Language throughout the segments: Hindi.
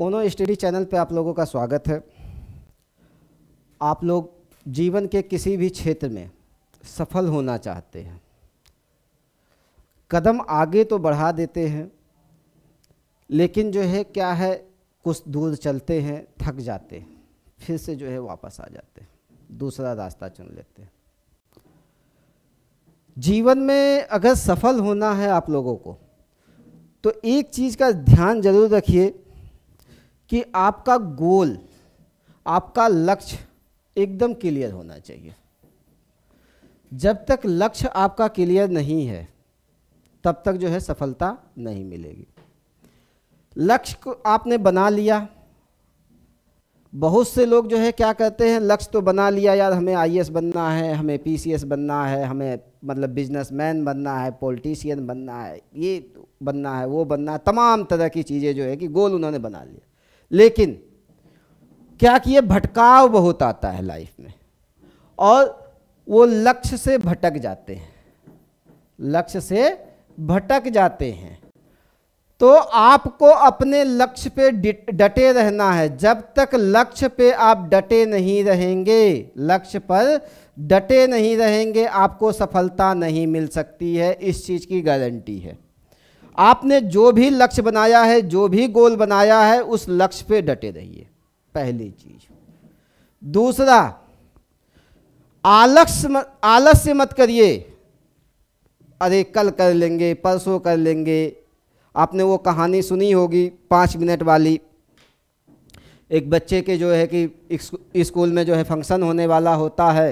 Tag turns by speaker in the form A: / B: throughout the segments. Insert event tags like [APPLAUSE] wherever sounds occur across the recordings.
A: ओनो स्टडी चैनल पे आप लोगों का स्वागत है आप लोग जीवन के किसी भी क्षेत्र में सफल होना चाहते हैं कदम आगे तो बढ़ा देते हैं लेकिन जो है क्या है कुछ दूर चलते हैं थक जाते हैं फिर से जो है वापस आ जाते हैं दूसरा रास्ता चुन लेते हैं जीवन में अगर सफल होना है आप लोगों को तो एक चीज़ का ध्यान जरूर रखिए कि आपका गोल आपका लक्ष्य एकदम क्लियर होना चाहिए जब तक लक्ष्य आपका क्लियर नहीं है तब तक जो है सफलता नहीं मिलेगी लक्ष्य को आपने बना लिया बहुत से लोग जो है क्या करते हैं लक्ष्य तो बना लिया यार हमें आईएएस बनना है हमें पीसीएस बनना है हमें मतलब बिजनेसमैन बनना है पॉलिटिशियन बनना है ये तो बनना है वो बनना है तमाम तरह की चीज़ें जो है कि गोल उन्होंने बना लिया लेकिन क्या कि ये भटकाव बहुत आता है लाइफ में और वो लक्ष्य से भटक जाते हैं लक्ष्य से भटक जाते हैं तो आपको अपने लक्ष्य पे डटे रहना है जब तक लक्ष्य पे आप डटे नहीं रहेंगे लक्ष्य पर डटे नहीं रहेंगे आपको सफलता नहीं मिल सकती है इस चीज़ की गारंटी है आपने जो भी लक्ष्य बनाया है जो भी गोल बनाया है उस लक्ष्य पे डटे रहिए पहली चीज दूसरा आलस्य आलस्य मत करिए अरे कल कर लेंगे परसों कर लेंगे आपने वो कहानी सुनी होगी पाँच मिनट वाली एक बच्चे के जो है कि स्कूल में जो है फंक्शन होने वाला होता है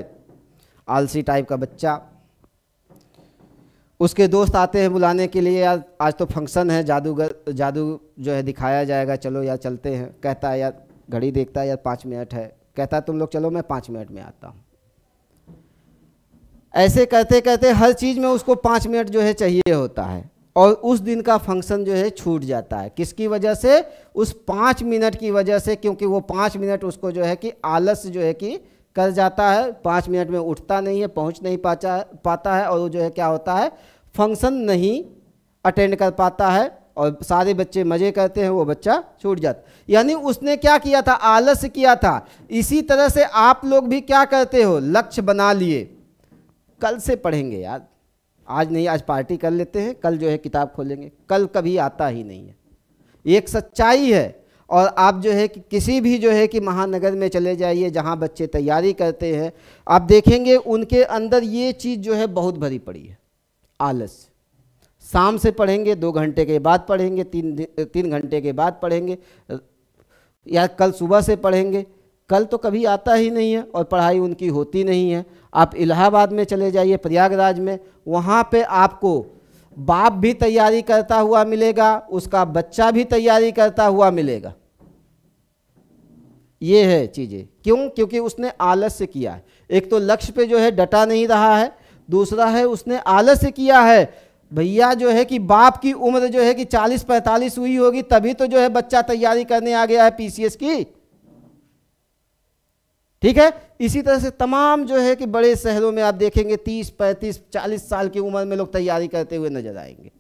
A: आलसी टाइप का बच्चा उसके दोस्त आते हैं बुलाने के लिए यार आज तो फंक्शन है जादूगर जादू जो है दिखाया जाएगा चलो यार चलते हैं कहता है यार घड़ी देखता है यार पाँच मिनट है कहता है तुम लोग चलो मैं पाँच मिनट में आता हूँ ऐसे कहते कहते हर चीज़ में उसको पाँच मिनट जो है चाहिए होता है और उस दिन का फंक्शन जो है छूट जाता है किसकी वजह से उस पाँच मिनट की वजह से क्योंकि वो पाँच मिनट उसको जो है कि आलस जो है कि कर जाता है पाँच मिनट में उठता नहीं है पहुंच नहीं पाचा पाता है और वो जो है क्या होता है फंक्शन नहीं अटेंड कर पाता है और सारे बच्चे मज़े करते हैं वो बच्चा छूट जाता यानी उसने क्या किया था आलस किया था इसी तरह से आप लोग भी क्या करते हो लक्ष्य बना लिए कल से पढ़ेंगे यार आज नहीं आज पार्टी कर लेते हैं कल जो है किताब खोलेंगे कल कभी आता ही नहीं है एक सच्चाई है और आप जो है कि किसी भी जो है कि महानगर में चले जाइए जहाँ बच्चे तैयारी करते हैं आप देखेंगे उनके अंदर ये चीज़ जो है बहुत भरी पड़ी है आलस शाम से पढ़ेंगे दो घंटे के बाद पढ़ेंगे तीन तीन घंटे के बाद पढ़ेंगे या कल सुबह से पढ़ेंगे कल तो कभी आता ही नहीं है और पढ़ाई उनकी होती नहीं है आप इलाहाबाद में चले जाइए प्रयागराज में वहाँ पे आपको बाप भी तैयारी करता हुआ मिलेगा उसका बच्चा भी तैयारी करता हुआ मिलेगा ये है चीज़ें क्यों क्योंकि उसने आलस्य किया है एक तो लक्ष्य पे जो है डटा नहीं रहा है दूसरा है उसने आलस्य किया है भैया जो है कि बाप की उम्र जो है कि 40-45 हुई होगी तभी तो जो है बच्चा तैयारी करने आ गया है पीसीएस की ठीक है इसी तरह से तमाम जो है कि बड़े शहरों में आप देखेंगे 30, 35, 40 साल की उम्र में लोग तैयारी करते हुए नजर आएंगे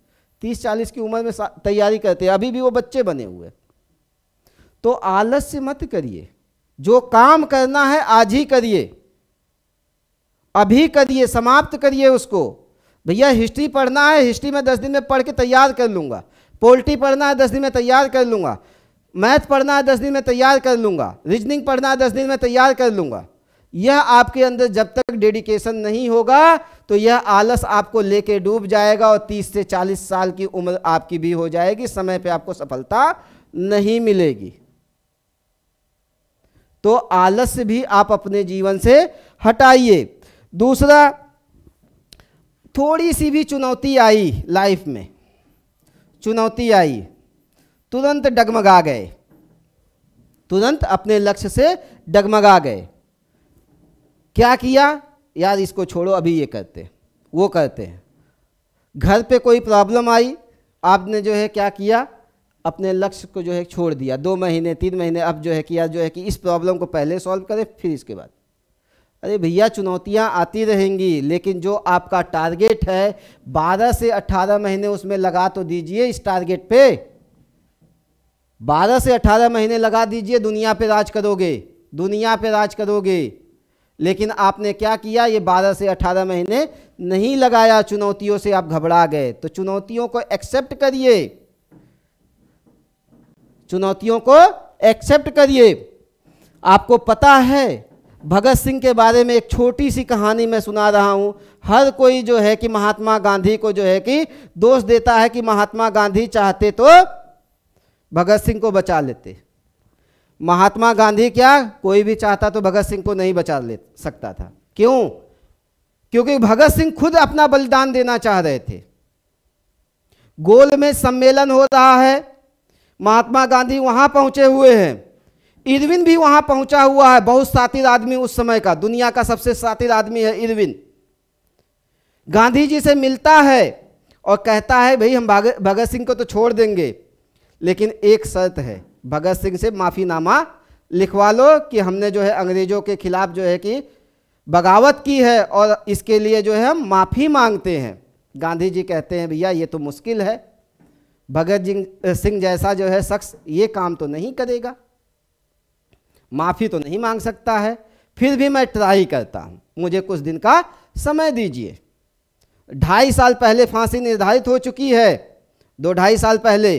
A: 30, 40 की उम्र में तैयारी करते हैं अभी भी वो बच्चे बने हुए तो आलस्य मत करिए जो काम करना है आज ही करिए अभी करिए समाप्त करिए उसको भैया हिस्ट्री पढ़ना है हिस्ट्री में दस दिन में पढ़ के तैयार कर लूँगा पोल्ट्री पढ़ना है दस दिन में तैयार कर लूँगा मैथ पढ़ना है दस दिन में तैयार कर लूँगा रीजनिंग पढ़ना है दस दिन में तैयार कर लूँगा यह आपके अंदर जब तक डेडिकेशन नहीं होगा तो यह आलस आपको लेके डूब जाएगा और 30 से 40 साल की उम्र आपकी भी हो जाएगी समय पे आपको सफलता नहीं मिलेगी तो आलस्य भी आप अपने जीवन से हटाइए दूसरा थोड़ी सी भी चुनौती आई लाइफ में चुनौती आई तुरंत डगमगा गए तुरंत अपने लक्ष्य से डगमगा गए क्या किया यार इसको छोड़ो अभी ये करते वो करते हैं घर पे कोई प्रॉब्लम आई आपने जो है क्या किया अपने लक्ष्य को जो है छोड़ दिया दो महीने तीन महीने अब जो है किया जो है कि इस प्रॉब्लम को पहले सॉल्व करें फिर इसके बाद अरे भैया चुनौतियां आती रहेंगी लेकिन जो आपका टारगेट है 12 से 18 महीने उसमें लगा तो दीजिए इस टारगेट पे 12 से 18 महीने लगा दीजिए दुनिया पे राज करोगे दुनिया पे राज करोगे लेकिन आपने क्या किया ये 12 से 18 महीने नहीं लगाया चुनौतियों से आप घबरा गए तो चुनौतियों को एक्सेप्ट करिए चुनौतियों को एक्सेप्ट करिए आपको पता है भगत सिंह के बारे में एक छोटी सी कहानी मैं सुना रहा हूँ हर कोई जो है कि महात्मा गांधी को जो है कि दोष देता है कि महात्मा गांधी चाहते तो भगत सिंह को बचा लेते महात्मा गांधी क्या कोई भी चाहता तो भगत सिंह को नहीं बचा ले सकता था क्यों क्योंकि भगत सिंह खुद अपना बलिदान देना चाह रहे थे गोल में सम्मेलन हो रहा है महात्मा गांधी वहाँ पहुँचे हुए हैं इरविन भी वहाँ पहुँचा हुआ है बहुत सातिर आदमी उस समय का दुनिया का सबसे सातिर आदमी है इरविन गांधी जी से मिलता है और कहता है भाई हम भगत सिंह को तो छोड़ देंगे लेकिन एक शर्त है भगत सिंह से माफ़ीनामा लिखवा लो कि हमने जो है अंग्रेज़ों के खिलाफ जो है कि बगावत की है और इसके लिए जो है हम माफ़ी मांगते हैं गांधी जी कहते हैं भैया ये तो मुश्किल है भगत सिंह जैसा जो है शख्स ये काम तो नहीं करेगा माफ़ी तो नहीं मांग सकता है फिर भी मैं ट्राई करता हूं मुझे कुछ दिन का समय दीजिए ढाई साल पहले फांसी निर्धारित हो चुकी है दो ढाई साल पहले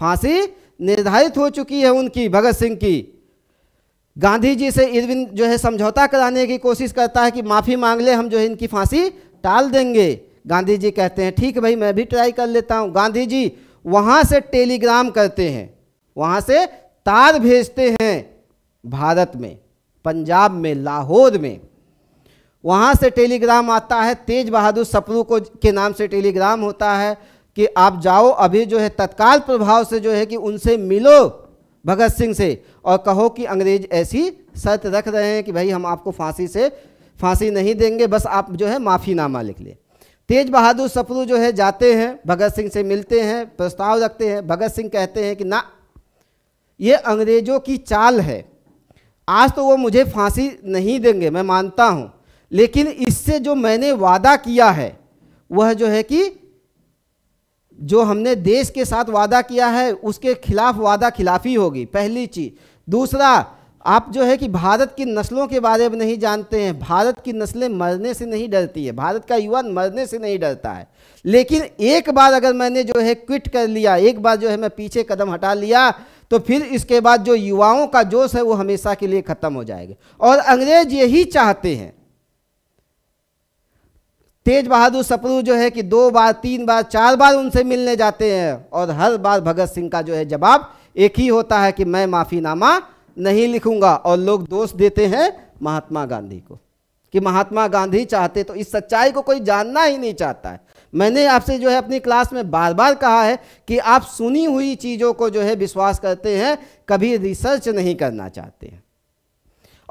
A: फांसी निर्धारित हो चुकी है उनकी भगत सिंह की गांधी जी से इरविन जो है समझौता कराने की कोशिश करता है कि माफ़ी मांग ले हम जो है इनकी फांसी टाल देंगे गांधी जी कहते हैं ठीक भाई मैं भी ट्राई कर लेता हूँ गांधी जी वहाँ से टेलीग्राम करते हैं वहाँ से तार भेजते हैं भारत में पंजाब में लाहौर में वहाँ से टेलीग्राम आता है तेज बहादुर सपरू को के नाम से टेलीग्राम होता है कि आप जाओ अभी जो है तत्काल प्रभाव से जो है कि उनसे मिलो भगत सिंह से और कहो कि अंग्रेज ऐसी शर्त रख रहे हैं कि भाई हम आपको फांसी से फांसी नहीं देंगे बस आप जो है माफ़ीनामा लिख लें तेज बहादुर सपरू जो है जाते हैं भगत सिंह से मिलते हैं प्रस्ताव रखते हैं भगत सिंह कहते हैं कि ना ये अंग्रेज़ों की चाल है आज तो वो मुझे फांसी नहीं देंगे मैं मानता हूँ लेकिन इससे जो मैंने वादा किया है वह जो है कि जो हमने देश के साथ वादा किया है उसके खिलाफ वादा खिलाफी होगी पहली चीज़ दूसरा आप जो है कि भारत की नस्लों के बारे में नहीं जानते हैं भारत की नस्लें मरने से नहीं डरती है भारत का युवा मरने से नहीं डरता है लेकिन एक बार अगर मैंने जो है क्विट कर लिया एक बार जो है मैं पीछे कदम हटा लिया तो फिर इसके बाद जो युवाओं का जोश है वो हमेशा के लिए ख़त्म हो जाएगा और अंग्रेज यही चाहते हैं तेज बहादुर सपरू जो है कि दो बार तीन बार चार बार उनसे मिलने जाते हैं और हर बार भगत सिंह का जो है जवाब एक ही होता है कि मैं माफ़ीनामा नहीं लिखूंगा और लोग दोष देते हैं महात्मा गांधी को कि महात्मा गांधी चाहते तो इस सच्चाई को कोई जानना ही नहीं चाहता है मैंने आपसे जो है अपनी क्लास में बार बार कहा है कि आप सुनी हुई चीज़ों को जो है विश्वास करते हैं कभी रिसर्च नहीं करना चाहते हैं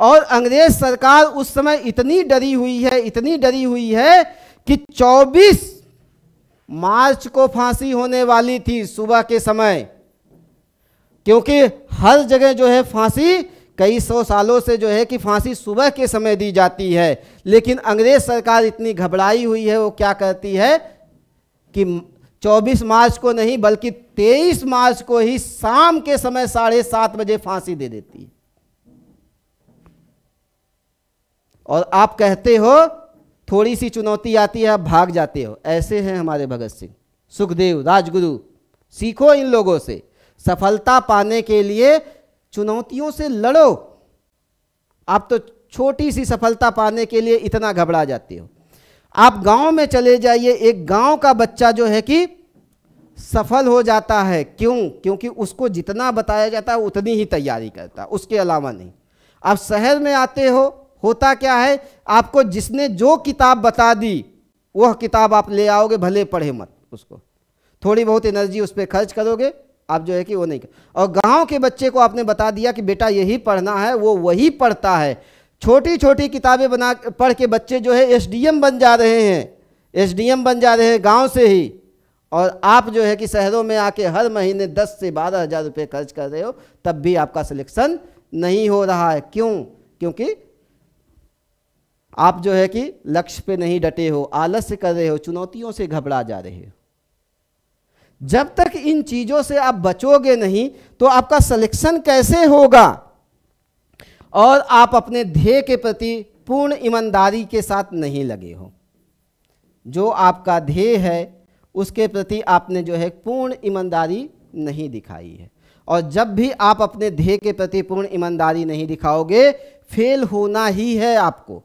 A: और अंग्रेज सरकार उस समय इतनी डरी हुई है इतनी डरी हुई है कि 24 मार्च को फांसी होने वाली थी सुबह के समय क्योंकि हर जगह जो है फांसी कई सौ सालों से जो है कि फांसी सुबह के समय दी जाती है लेकिन अंग्रेज सरकार इतनी घबराई हुई है वो क्या करती है कि 24 मार्च को नहीं बल्कि 23 मार्च को ही शाम के समय साढ़े सात बजे फांसी दे देती और आप कहते हो थोड़ी सी चुनौती आती है आप भाग जाते हो ऐसे हैं हमारे भगत सिंह सुखदेव राजगुरु सीखो इन लोगों से सफलता पाने के लिए चुनौतियों से लड़ो आप तो छोटी सी सफलता पाने के लिए इतना घबरा जाते हो आप गांव में चले जाइए एक गांव का बच्चा जो है कि सफल हो जाता है क्यों क्योंकि उसको जितना बताया जाता है उतनी ही तैयारी करता है उसके अलावा नहीं आप शहर में आते हो होता क्या है आपको जिसने जो किताब बता दी वह किताब आप ले आओगे भले पढ़े मत उसको थोड़ी बहुत एनर्जी उस पर खर्च करोगे आप जो है कि वो नहीं और गांव के बच्चे को आपने बता दिया कि बेटा यही पढ़ना है वो वही पढ़ता है छोटी छोटी किताबें बना पढ़ के बच्चे जो है एसडीएम बन जा रहे हैं एसडीएम बन जा रहे हैं गांव से ही और आप जो है कि शहरों में आके हर महीने दस से बारह हज़ार रुपये खर्च कर रहे हो तब भी आपका सिलेक्शन नहीं हो रहा है क्यों क्योंकि आप जो है कि लक्ष्य पे नहीं डटे हो आलस्य कर रहे हो चुनौतियों से घबरा जा रहे हो जब तक इन चीज़ों से आप बचोगे नहीं तो आपका सिलेक्शन कैसे होगा और आप अपने ध्येय के प्रति पूर्ण ईमानदारी के साथ नहीं लगे हो जो आपका ध्येय है उसके प्रति आपने जो है पूर्ण ईमानदारी नहीं दिखाई है और जब भी आप अपने ध्येय के प्रति पूर्ण ईमानदारी नहीं दिखाओगे फेल होना ही है आपको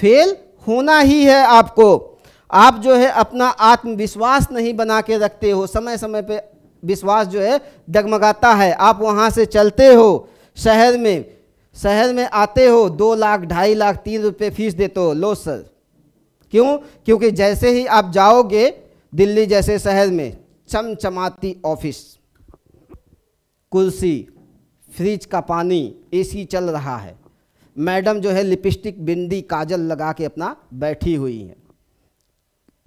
A: फेल होना ही है आपको आप जो है अपना आत्मविश्वास नहीं बना के रखते हो समय समय पे विश्वास जो है डगमगाता है आप वहाँ से चलते हो शहर में शहर में आते हो दो लाख ढाई लाख तीन रुपये फीस देते हो लो सर क्यों क्योंकि जैसे ही आप जाओगे दिल्ली जैसे शहर में चमचमाती ऑफिस कुर्सी फ्रिज का पानी एसी चल रहा है मैडम जो है लिपस्टिक बिंदी काजल लगा के अपना बैठी हुई है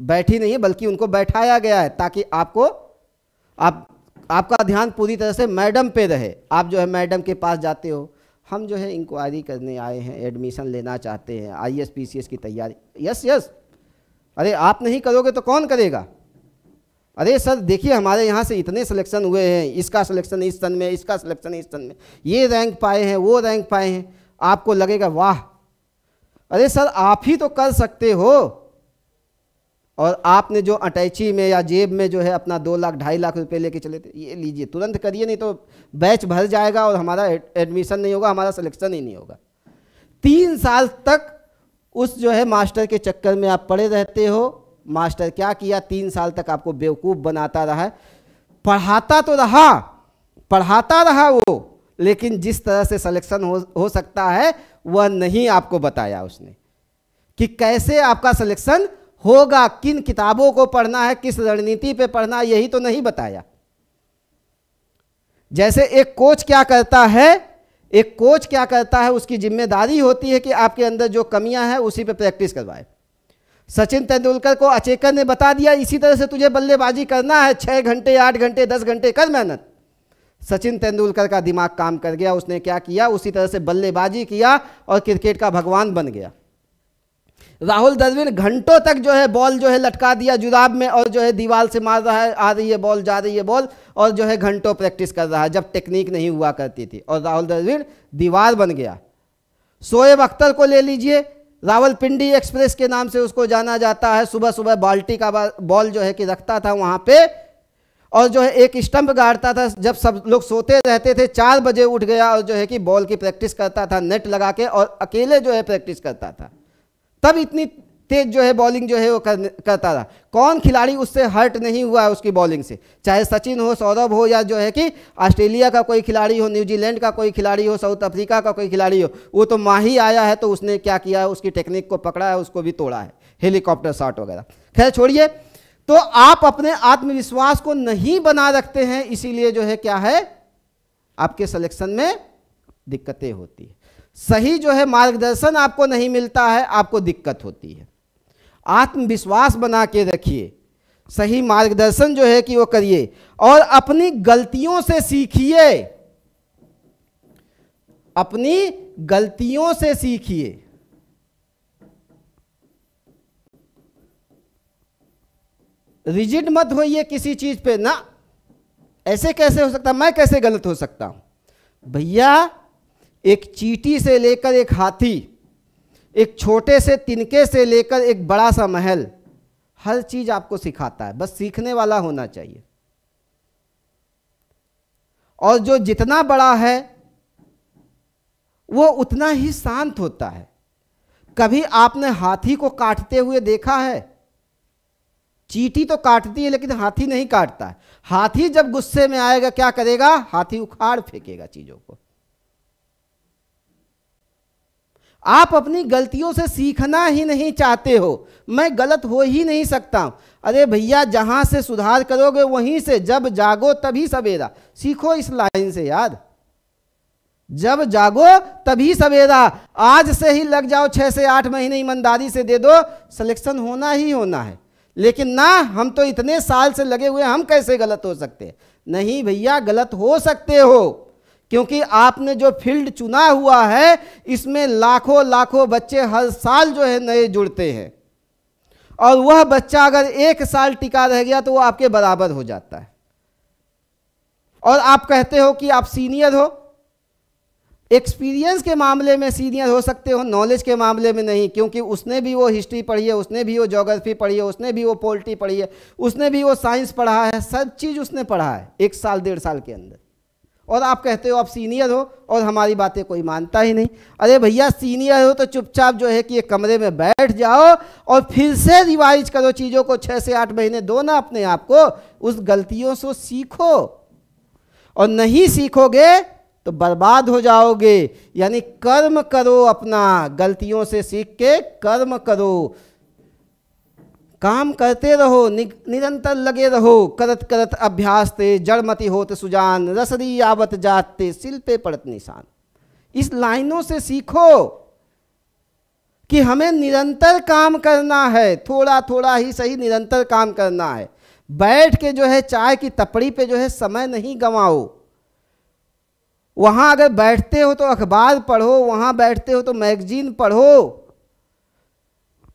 A: बैठी नहीं है बल्कि उनको बैठाया गया है ताकि आपको आप आपका ध्यान पूरी तरह से मैडम पे रहे आप जो है मैडम के पास जाते हो हम जो है इंक्वायरी करने आए हैं एडमिशन लेना चाहते हैं I S P C S की तैयारी यस यस अरे आप नहीं करोगे तो कौन करेगा अरे सर देखिए हमारे यहाँ से इतने सिलेक्शन हुए हैं इसका सिलेक्शन इस सन में इसका सिलेक्शन इस सन में ये रैंक पाए हैं वो रैंक पाए हैं आपको लगेगा वाह अरे सर आप ही तो कर सकते हो और आपने जो अटैची में या जेब में जो है अपना दो लाख ढाई लाख रुपए लेके चले थे ये लीजिए तुरंत करिए नहीं तो बैच भर जाएगा और हमारा एडमिशन नहीं होगा हमारा सिलेक्शन ही नहीं होगा तीन साल तक उस जो है मास्टर के चक्कर में आप पड़े रहते हो मास्टर क्या किया तीन साल तक आपको बेवकूफ़ बनाता रहा पढ़ाता तो रहा पढ़ाता रहा वो लेकिन जिस तरह से सलेक्शन हो हो सकता है वह नहीं आपको बताया उसने कि कैसे आपका सलेक्शन होगा किन किताबों को पढ़ना है किस रणनीति पे पढ़ना है यही तो नहीं बताया जैसे एक कोच क्या करता है एक कोच क्या करता है उसकी जिम्मेदारी होती है कि आपके अंदर जो कमियां हैं उसी पे प्रैक्टिस करवाए सचिन तेंदुलकर को अचेकर ने बता दिया इसी तरह से तुझे बल्लेबाजी करना है छः घंटे आठ घंटे दस घंटे कर मेहनत सचिन तेंदुलकर का दिमाग काम कर गया उसने क्या किया उसी तरह से बल्लेबाजी किया और क्रिकेट का भगवान बन गया राहुल दरविन घंटों तक जो है बॉल जो है लटका दिया जुराब में और जो है दीवार से मार रहा है आ रही है बॉल जा रही है बॉल और जो है घंटों प्रैक्टिस कर रहा है जब टेक्निक नहीं हुआ करती थी और राहुल दरविन दीवार बन गया शोएब अख्तर को ले लीजिए रावलपिंडी एक्सप्रेस के नाम से उसको जाना जाता है सुबह सुबह बाल्टी का बॉल जो है कि रखता था वहाँ पे और जो है एक स्टंप गाड़ता था जब सब लोग सोते रहते थे चार बजे उठ गया और जो है कि बॉल की प्रैक्टिस करता था नेट लगा के और अकेले जो है प्रैक्टिस करता था तब इतनी तेज जो है बॉलिंग जो है वो कर, करता रहा कौन खिलाड़ी उससे हर्ट नहीं हुआ है उसकी बॉलिंग से चाहे सचिन हो सौरभ हो या जो है कि ऑस्ट्रेलिया का कोई खिलाड़ी हो न्यूजीलैंड का कोई खिलाड़ी हो साउथ अफ्रीका का कोई खिलाड़ी हो वो तो माही आया है तो उसने क्या किया है उसकी टेक्निक को पकड़ा है उसको भी तोड़ा है हेलीकॉप्टर शॉट वगैरह खैर छोड़िए तो आप अपने आत्मविश्वास को नहीं बना रखते हैं इसीलिए जो है क्या है आपके सलेक्शन में दिक्कतें होती है सही जो है मार्गदर्शन आपको नहीं मिलता है आपको दिक्कत होती है आत्मविश्वास बना के रखिए सही मार्गदर्शन जो है कि वो करिए और अपनी गलतियों से सीखिए अपनी गलतियों से सीखिए रिजिड मत होइए किसी चीज पे ना ऐसे कैसे हो सकता मैं कैसे गलत हो सकता हूं भैया एक चीटी से लेकर एक हाथी एक छोटे से तिनके से लेकर एक बड़ा सा महल हर चीज आपको सिखाता है बस सीखने वाला होना चाहिए और जो जितना बड़ा है वो उतना ही शांत होता है कभी आपने हाथी को काटते हुए देखा है चीटी तो काटती है लेकिन हाथी नहीं काटता है हाथी जब गुस्से में आएगा क्या करेगा हाथी उखाड़ फेंकेगा चीज़ों को आप अपनी गलतियों से सीखना ही नहीं चाहते हो मैं गलत हो ही नहीं सकता हूँ अरे भैया जहाँ से सुधार करोगे वहीं से जब जागो तभी सवेरा सीखो इस लाइन से याद जब जागो तभी सवेरा आज से ही लग जाओ छः से आठ महीने ईमानदारी से दे दो सिलेक्शन होना ही होना है लेकिन ना हम तो इतने साल से लगे हुए हम कैसे गलत हो सकते नहीं भैया गलत हो सकते हो क्योंकि आपने जो फील्ड चुना हुआ है इसमें लाखों लाखों बच्चे हर साल जो है नए जुड़ते हैं और वह बच्चा अगर एक साल टिका रह गया तो वह आपके बराबर हो जाता है और आप कहते हो कि आप सीनियर हो एक्सपीरियंस के मामले में सीनियर हो सकते हो नॉलेज के मामले में नहीं क्योंकि उसने भी वो हिस्ट्री पढ़ी है उसने भी वो जोग्राफी पढ़ी है उसने भी वो पोल्ट्री पढ़ी है उसने भी वो साइंस पढ़ा है सब चीज़ उसने पढ़ा है एक साल डेढ़ साल के अंदर और आप कहते हो आप सीनियर हो और हमारी बातें कोई मानता ही नहीं अरे भैया सीनियर हो तो चुपचाप जो है कि एक कमरे में बैठ जाओ और फिर से रिवाइज करो चीज़ों को छः से आठ महीने दो ना अपने आप को उस गलतियों से सीखो और नहीं सीखोगे तो बर्बाद हो जाओगे यानी कर्म करो अपना गलतियों से सीख के कर्म करो काम करते रहो नि, निरंतर लगे रहो करत करत अभ्यास ते जड़मती होत सुजान रसरी आवत जाते सिल पे पड़त निशान इस लाइनों से सीखो कि हमें निरंतर काम करना है थोड़ा थोड़ा ही सही निरंतर काम करना है बैठ के जो है चाय की तपड़ी पे जो है समय नहीं गंवाओ वहाँ अगर बैठते हो तो अखबार पढ़ो वहाँ बैठते हो तो मैगजीन पढ़ो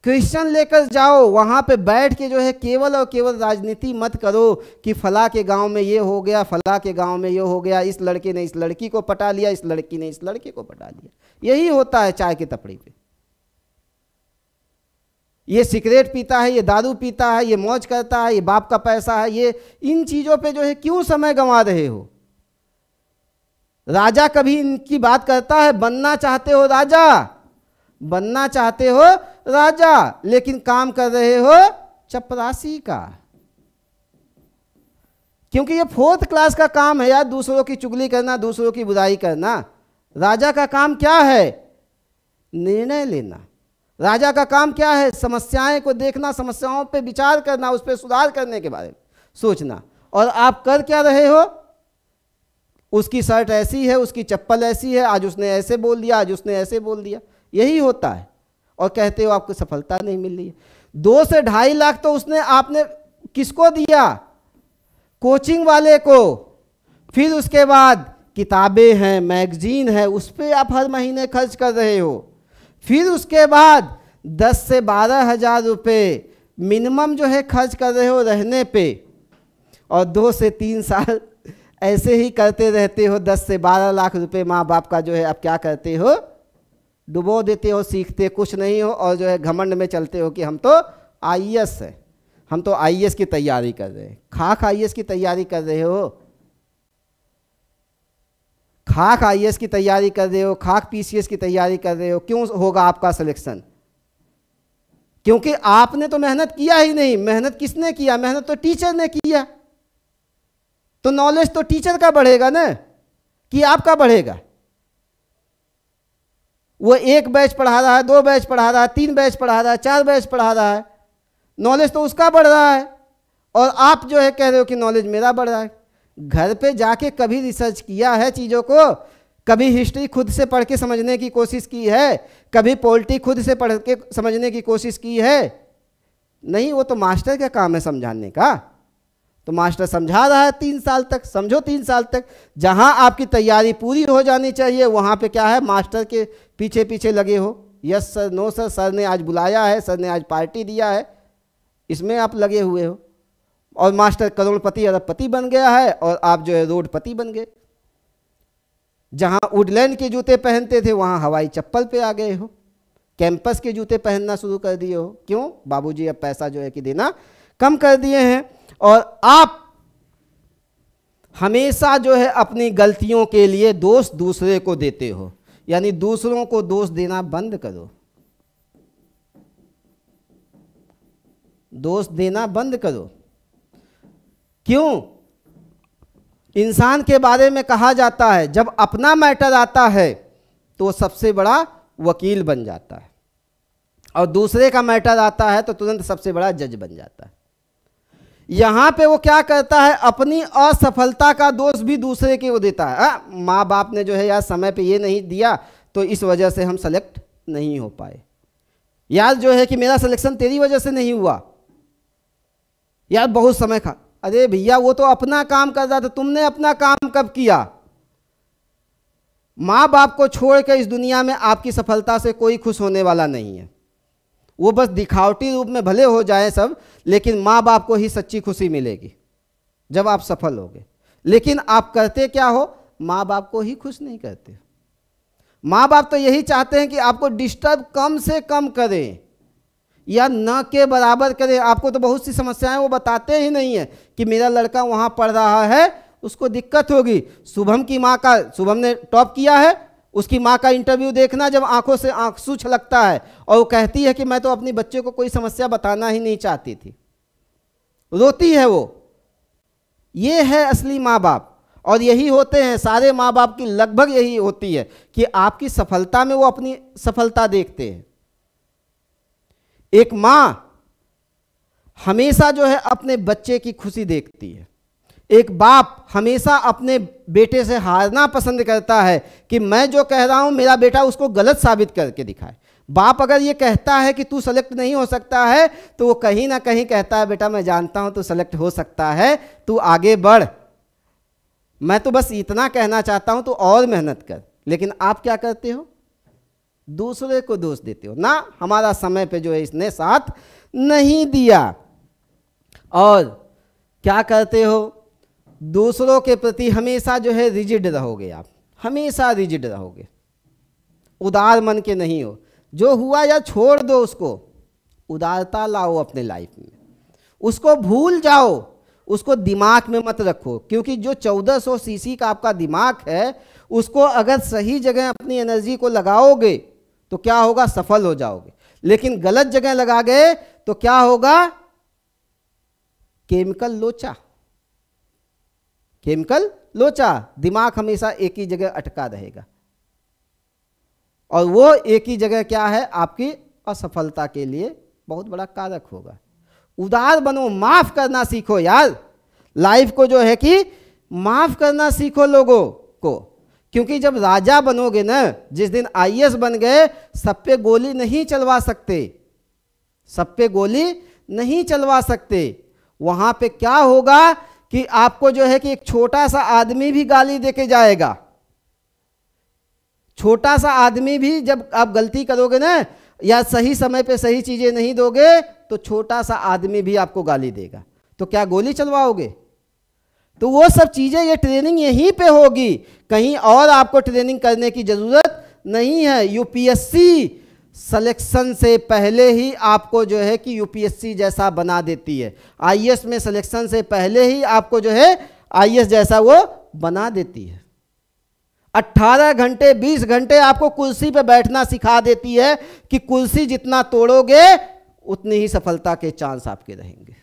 A: क्रिश्चियन लेकर जाओ वहाँ पे बैठ के जो है केवल और केवल राजनीति मत करो कि फला के गांव में ये हो गया फला के गांव में ये हो गया इस लड़के ने इस लड़की को पटा लिया इस लड़की ने इस लड़के को पटा लिया यही होता है चाय के तपड़ी पे ये सिगरेट पीता है ये दारू पीता है ये मौज करता है ये बाप का पैसा है ये इन चीज़ों पर जो है क्यों समय गंवा रहे हो राजा कभी इनकी बात करता है बनना चाहते हो राजा बनना चाहते हो राजा लेकिन काम कर रहे हो चपरासी का क्योंकि ये फोर्थ क्लास का काम है यार दूसरों की चुगली करना दूसरों की बुराई करना राजा का काम क्या है निर्णय लेना राजा का काम क्या है समस्याएं को देखना समस्याओं पे विचार करना उस पर सुधार करने के बारे में सोचना और आप कर क्या रहे हो उसकी शर्ट ऐसी है उसकी चप्पल ऐसी है आज उसने ऐसे बोल दिया आज उसने ऐसे बोल दिया यही होता है और कहते हो आपको सफलता नहीं मिल रही दो से ढाई लाख तो उसने आपने किसको दिया कोचिंग वाले को फिर उसके बाद किताबें हैं मैगजीन है उस पर आप हर महीने खर्च कर रहे हो फिर उसके बाद दस से बारह हज़ार रुपये मिनिमम जो है खर्च कर रहे हो रहने पे और दो से तीन साल [LAUGHS] ऐसे ही करते रहते हो दस से बारह लाख रुपए माँ बाप का जो है आप क्या करते हो डुबो देते हो सीखते कुछ नहीं हो और जो है घमंड में चलते हो कि हम तो आई है हम तो आई की तैयारी कर रहे हैं खाक आई की तैयारी कर रहे हो खाक आई की तैयारी कर रहे हो खाक एस की तैयारी कर रहे हो क्यों होगा आपका सिलेक्शन क्योंकि आपने तो मेहनत किया ही नहीं मेहनत किसने किया मेहनत तो टीचर ने किया तो नॉलेज तो टीचर का बढ़ेगा ना कि आपका बढ़ेगा वो एक बैच पढ़ा रहा है दो बैच पढ़ा रहा है तीन बैच पढ़ा रहा है चार बैच पढ़ा रहा है नॉलेज तो उसका बढ़ रहा है और आप जो है कह रहे हो कि नॉलेज मेरा बढ़ रहा है घर पे जाके कभी रिसर्च किया है चीज़ों को कभी हिस्ट्री खुद से पढ़ के समझने की कोशिश की है कभी पोल्ट्री खुद से पढ़ के समझने की कोशिश की है नहीं वो तो मास्टर का काम है समझाने का तो मास्टर समझा रहा है तीन साल तक समझो तीन साल तक जहाँ आपकी तैयारी पूरी हो जानी चाहिए वहाँ पे क्या है मास्टर के पीछे पीछे लगे हो yes sir no sir sir ने आज बुलाया है सर ने आज पार्टी दिया है इसमें आप लगे हुए हो और मास्टर करोड़पति अरबपति बन गया है और आप जो है रोडपति बन गए जहाँ वुडलैंड के जूते पहनते थे वहाँ हवाई चप्पल पे आ गए हो कैंपस के जूते पहनना शुरू कर दिए हो क्यों बाबूजी अब पैसा जो है कि देना कम कर दिए हैं और आप हमेशा जो है अपनी गलतियों के लिए दोष दूसरे को देते हो यानी दूसरों को दोष देना बंद करो दोष देना बंद करो क्यों इंसान के बारे में कहा जाता है जब अपना मैटर आता है तो सबसे बड़ा वकील बन जाता है और दूसरे का मैटर आता है तो तुरंत सबसे बड़ा जज बन जाता है यहाँ पे वो क्या करता है अपनी असफलता का दोष भी दूसरे के वो देता है हाँ, माँ बाप ने जो है यार समय पे ये नहीं दिया तो इस वजह से हम सेलेक्ट नहीं हो पाए यार जो है कि मेरा सिलेक्शन तेरी वजह से नहीं हुआ यार बहुत समय खा अरे भैया वो तो अपना काम कर रहा था तुमने अपना काम कब किया माँ बाप को छोड़ कर इस दुनिया में आपकी सफलता से कोई खुश होने वाला नहीं है वो बस दिखावटी रूप में भले हो जाए सब लेकिन माँ बाप को ही सच्ची खुशी मिलेगी जब आप सफल होगे लेकिन आप करते क्या हो माँ बाप को ही खुश नहीं करते माँ बाप तो यही चाहते हैं कि आपको डिस्टर्ब कम से कम करें या न के बराबर करें आपको तो बहुत सी समस्याएं वो बताते ही नहीं है कि मेरा लड़का वहाँ पढ़ रहा है उसको दिक्कत होगी शुभम की माँ का शुभम ने टॉप किया है उसकी माँ का इंटरव्यू देखना जब आंखों से आंसू छलकता है और वो कहती है कि मैं तो अपने बच्चे को कोई समस्या बताना ही नहीं चाहती थी रोती है वो ये है असली माँ बाप और यही होते हैं सारे माँ बाप की लगभग यही होती है कि आपकी सफलता में वो अपनी सफलता देखते हैं एक माँ हमेशा जो है अपने बच्चे की खुशी देखती है एक बाप हमेशा अपने बेटे से हारना पसंद करता है कि मैं जो कह रहा हूँ मेरा बेटा उसको गलत साबित करके दिखाए बाप अगर ये कहता है कि तू सेलेक्ट नहीं हो सकता है तो वो कहीं ना कहीं कहता है बेटा मैं जानता हूँ तू सेलेक्ट हो सकता है तू आगे बढ़ मैं तो बस इतना कहना चाहता हूँ तो और मेहनत कर लेकिन आप क्या करते हो दूसरे को दोष देते हो ना हमारा समय पे जो है इसने साथ नहीं दिया और क्या करते हो दूसरों के प्रति हमेशा जो है रिजिड रहोगे आप हमेशा रिजिड रहोगे उदार मन के नहीं हो जो हुआ या छोड़ दो उसको उदारता लाओ अपने लाइफ में उसको भूल जाओ उसको दिमाग में मत रखो क्योंकि जो 1400 सीसी का आपका दिमाग है उसको अगर सही जगह अपनी एनर्जी को लगाओगे तो क्या होगा सफल हो जाओगे लेकिन गलत जगह लगा गए तो क्या होगा केमिकल लोचा केमिकल लोचा दिमाग हमेशा एक ही जगह अटका रहेगा और वो एक ही जगह क्या है आपकी असफलता के लिए बहुत बड़ा कारक होगा उदार बनो माफ करना सीखो यार लाइफ को जो है कि माफ करना सीखो लोगों को क्योंकि जब राजा बनोगे ना जिस दिन आईएएस बन गए सब पे गोली नहीं चलवा सकते सब पे गोली नहीं चलवा सकते वहां पे क्या होगा कि आपको जो है कि एक छोटा सा आदमी भी गाली दे के जाएगा छोटा सा आदमी भी जब आप गलती करोगे ना या सही समय पे सही चीज़ें नहीं दोगे तो छोटा सा आदमी भी आपको गाली देगा तो क्या गोली चलवाओगे तो वो सब चीज़ें ये ट्रेनिंग यहीं पे होगी कहीं और आपको ट्रेनिंग करने की ज़रूरत नहीं है यूपीएससी सलेक्शन से पहले ही आपको जो है कि यूपीएससी जैसा बना देती है आईएएस में सलेक्शन से पहले ही आपको जो है आईएएस जैसा वो बना देती है 18 घंटे 20 घंटे आपको कुर्सी पे बैठना सिखा देती है कि कुर्सी जितना तोड़ोगे उतनी ही सफलता के चांस आपके रहेंगे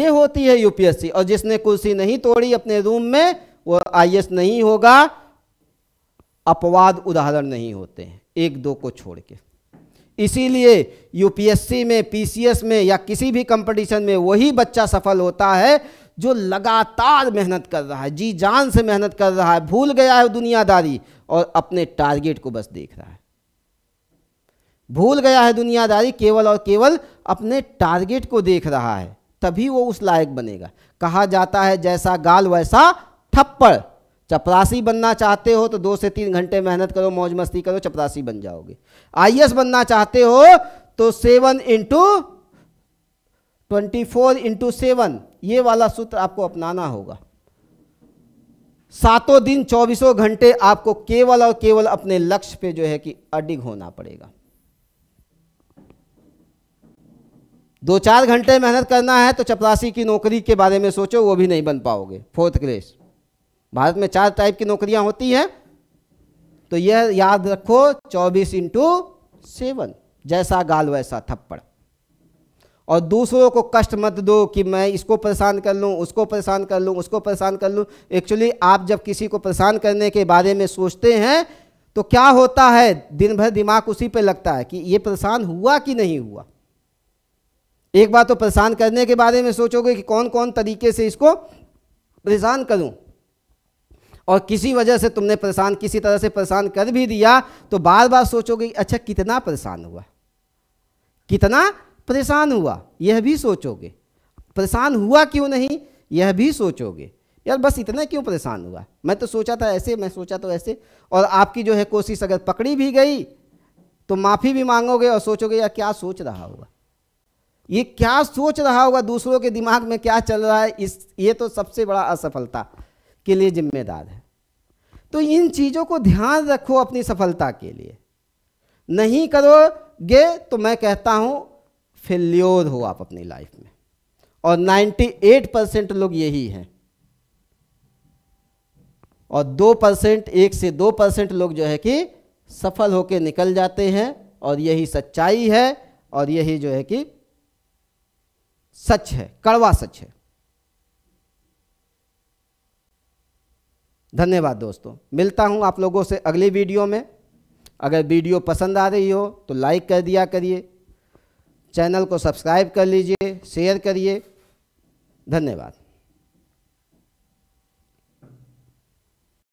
A: ये होती है यूपीएससी और जिसने कुर्सी नहीं तोड़ी अपने रूम में वो आईएएस नहीं होगा अपवाद उदाहरण नहीं होते हैं एक दो को छोड़ के इसीलिए यूपीएससी में पीसीएस में या किसी भी कंपटीशन में वही बच्चा सफल होता है जो लगातार मेहनत कर रहा है जी जान से मेहनत कर रहा है भूल गया है दुनियादारी और अपने टारगेट को बस देख रहा है भूल गया है दुनियादारी केवल और केवल अपने टारगेट को देख रहा है तभी वो उस लायक बनेगा कहा जाता है जैसा गाल वैसा थप्पड़ चपरासी बनना चाहते हो तो दो से तीन घंटे मेहनत करो मौज मस्ती करो चपरासी बन जाओगे आई बनना चाहते हो तो seven into twenty four into seven ये वाला सूत्र आपको अपनाना होगा सातों दिन चौबीसों घंटे आपको केवल और केवल अपने लक्ष्य पे जो है कि अडिग होना पड़ेगा दो चार घंटे मेहनत करना है तो चपरासी की नौकरी के बारे में सोचो वो भी नहीं बन पाओगे फोर्थ क्लेश भारत में चार टाइप की नौकरियां होती हैं तो यह याद रखो चौबीस इंटू सेवन जैसा गाल वैसा थप्पड़ और दूसरों को कष्ट मत दो कि मैं इसको परेशान कर लूँ उसको परेशान कर लूँ उसको परेशान कर लूँ एक्चुअली आप जब किसी को परेशान करने के बारे में सोचते हैं तो क्या होता है दिन भर दिमाग उसी पे लगता है कि ये परेशान हुआ कि नहीं हुआ एक बार तो परेशान करने के बारे में सोचोगे कि कौन कौन तरीके से इसको परेशान करूं और किसी वजह से तुमने परेशान किसी तरह से परेशान कर भी दिया तो बार बार सोचोगे अच्छा कितना परेशान हुआ कितना परेशान हुआ यह भी सोचोगे परेशान हुआ क्यों नहीं यह भी सोचोगे यार बस इतना क्यों परेशान हुआ मैं तो सोचा था ऐसे मैं सोचा तो ऐसे और आपकी जो है कोशिश अगर पकड़ी भी गई तो माफ़ी भी मांगोगे और सोचोगे यार क्या सोच रहा होगा ये क्या सोच रहा होगा दूसरों के दिमाग में क्या चल रहा है इस ये तो सबसे बड़ा असफलता के लिए जिम्मेदार है तो इन चीज़ों को ध्यान रखो अपनी सफलता के लिए नहीं करोगे तो मैं कहता हूँ फेल्योर हो आप अपनी लाइफ में और 98 परसेंट लोग यही हैं और दो परसेंट एक से दो परसेंट लोग जो है कि सफल होकर निकल जाते हैं और यही सच्चाई है और यही जो है कि सच है कड़वा सच है धन्यवाद दोस्तों मिलता हूँ आप लोगों से अगली वीडियो में अगर वीडियो पसंद आ रही हो तो लाइक कर दिया करिए चैनल को सब्सक्राइब कर लीजिए शेयर करिए धन्यवाद